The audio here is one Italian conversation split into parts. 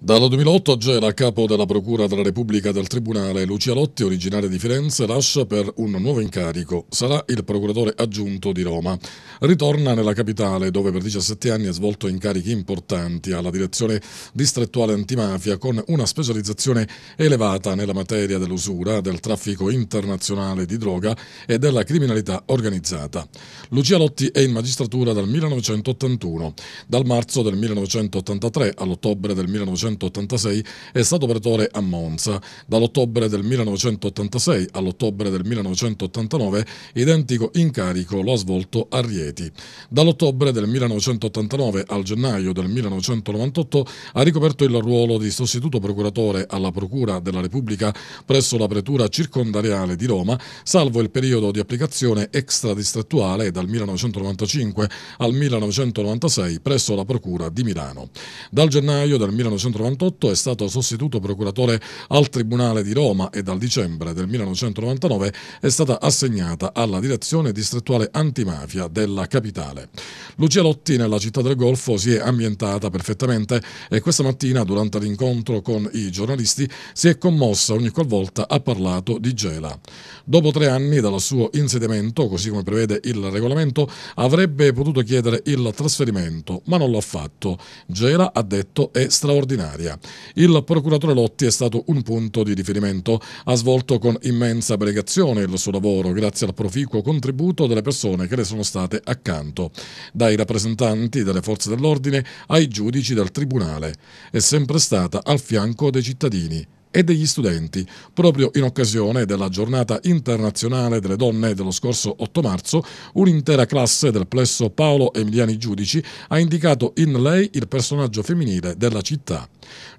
Dal 2008 oggi Gela, capo della Procura della Repubblica del Tribunale, Lucia Lotti, originaria di Firenze, lascia per un nuovo incarico. Sarà il procuratore aggiunto di Roma. Ritorna nella capitale, dove per 17 anni ha svolto incarichi importanti alla direzione distrettuale antimafia, con una specializzazione elevata nella materia dell'usura, del traffico internazionale di droga e della criminalità organizzata. Lucia Lotti è in magistratura dal 1981. Dal marzo del 1983 all'ottobre del 1983 1986 è stato pretore a Monza. Dall'ottobre del 1986 all'ottobre del 1989 identico incarico lo ha svolto a Rieti. Dall'ottobre del 1989 al gennaio del 1998 ha ricoperto il ruolo di sostituto procuratore alla Procura della Repubblica presso la Pretura Circondariale di Roma, salvo il periodo di applicazione extradistrettuale dal 1995 al 1996 presso la Procura di Milano. Dal gennaio del 1998 1998 è stato sostituto procuratore al Tribunale di Roma e dal dicembre del 1999 è stata assegnata alla direzione distrettuale antimafia della capitale. Lucia Lotti nella città del Golfo si è ambientata perfettamente e questa mattina durante l'incontro con i giornalisti si è commossa ogni qualvolta ha parlato di Gela. Dopo tre anni dal suo insediamento, così come prevede il regolamento, avrebbe potuto chiedere il trasferimento, ma non lo ha fatto. Gela ha detto è straordinario straordinaria. Il procuratore Lotti è stato un punto di riferimento, ha svolto con immensa abbregazione il suo lavoro grazie al proficuo contributo delle persone che le sono state accanto, dai rappresentanti delle forze dell'ordine ai giudici del Tribunale. È sempre stata al fianco dei cittadini e degli studenti, proprio in occasione della giornata internazionale delle donne dello scorso 8 marzo, un'intera classe del plesso Paolo Emiliani Giudici ha indicato in lei il personaggio femminile della città.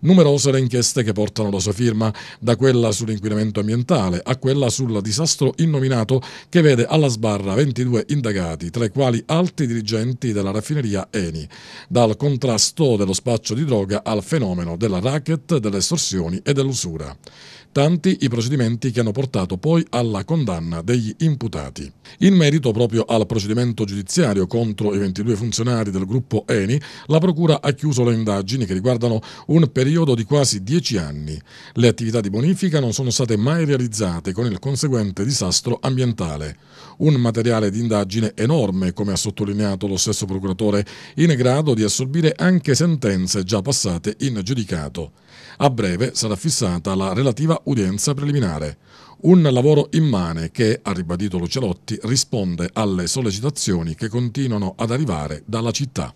Numerose le inchieste che portano la sua firma, da quella sull'inquinamento ambientale a quella sul disastro innominato che vede alla sbarra 22 indagati, tra i quali alti dirigenti della raffineria Eni, dal contrasto dello spaccio di droga al fenomeno della racket, delle estorsioni e dell'uso censura. Tanti i procedimenti che hanno portato poi alla condanna degli imputati. In merito proprio al procedimento giudiziario contro i 22 funzionari del gruppo ENI, la Procura ha chiuso le indagini che riguardano un periodo di quasi 10 anni. Le attività di bonifica non sono state mai realizzate con il conseguente disastro ambientale. Un materiale di indagine enorme, come ha sottolineato lo stesso procuratore, in grado di assorbire anche sentenze già passate in giudicato. A breve sarà fissato stata la relativa udienza preliminare. Un lavoro immane che, ha ribadito Lucelotti, risponde alle sollecitazioni che continuano ad arrivare dalla città.